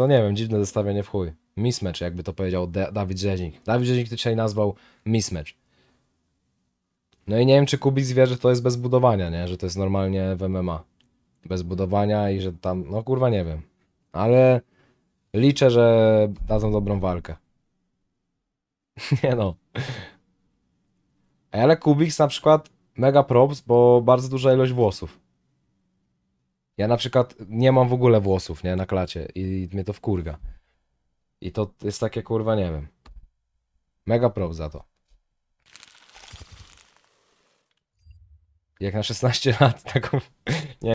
to nie wiem, dziwne zestawienie w chuj. Mismatch, jakby to powiedział De Dawid Rzeźnik. Dawid Rzeźnik to dzisiaj nazwał mismatch. No i nie wiem, czy Kubik wie, że to jest bez budowania, nie? Że to jest normalnie w MMA. Bez budowania i że tam, no kurwa nie wiem. Ale liczę, że dadzą dobrą walkę. nie no. Ale Kubik, na przykład mega props, bo bardzo duża ilość włosów. Ja na przykład nie mam w ogóle włosów, nie, na klacie i, i mnie to wkurwia. I to jest takie, kurwa, nie wiem. Mega prop za to. Jak na 16 lat taką... Nie